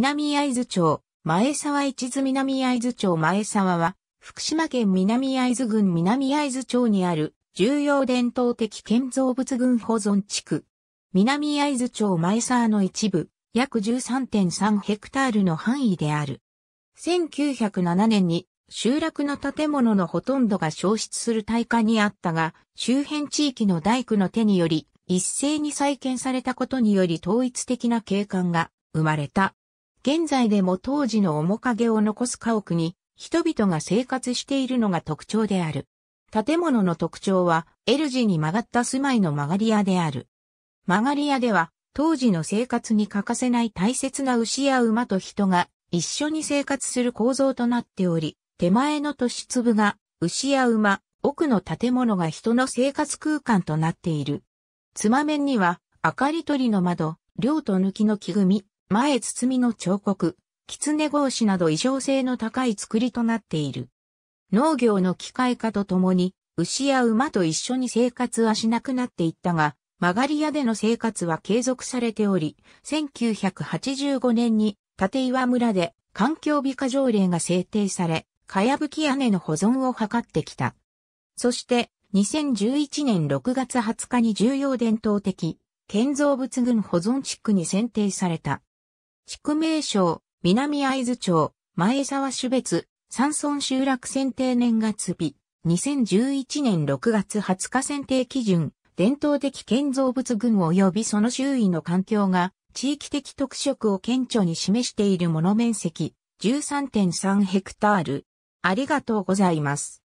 南会津町、前沢一津南会津町前沢は、福島県南会津郡南会津町にある重要伝統的建造物群保存地区。南会津町前沢の一部、約13.3ヘクタールの範囲である。1907年に集落の建物のほとんどが消失する大火にあったが、周辺地域の大工の手により一斉に再建されたことにより統一的な景観が生まれた。現在でも当時の面影を残す家屋に人々が生活しているのが特徴である。建物の特徴は L 字に曲がった住まいの曲がり屋である。曲がり屋では当時の生活に欠かせない大切な牛や馬と人が一緒に生活する構造となっており、手前の都市粒が牛や馬、奥の建物が人の生活空間となっている。つま面には明かり取りの窓、両と抜きの木組み、前包みの彫刻、狐格子など異常性の高い作りとなっている。農業の機械化とともに、牛や馬と一緒に生活はしなくなっていったが、曲がり屋での生活は継続されており、1985年に立岩村で環境美化条例が制定され、かやぶき屋根の保存を図ってきた。そして、2011年6月20日に重要伝統的建造物群保存地区に選定された。地区名称、南会津町、前沢種別、山村集落選定年月日、2011年6月20日選定基準、伝統的建造物群及びその周囲の環境が、地域的特色を顕著に示しているもの面積、13.3ヘクタール。ありがとうございます。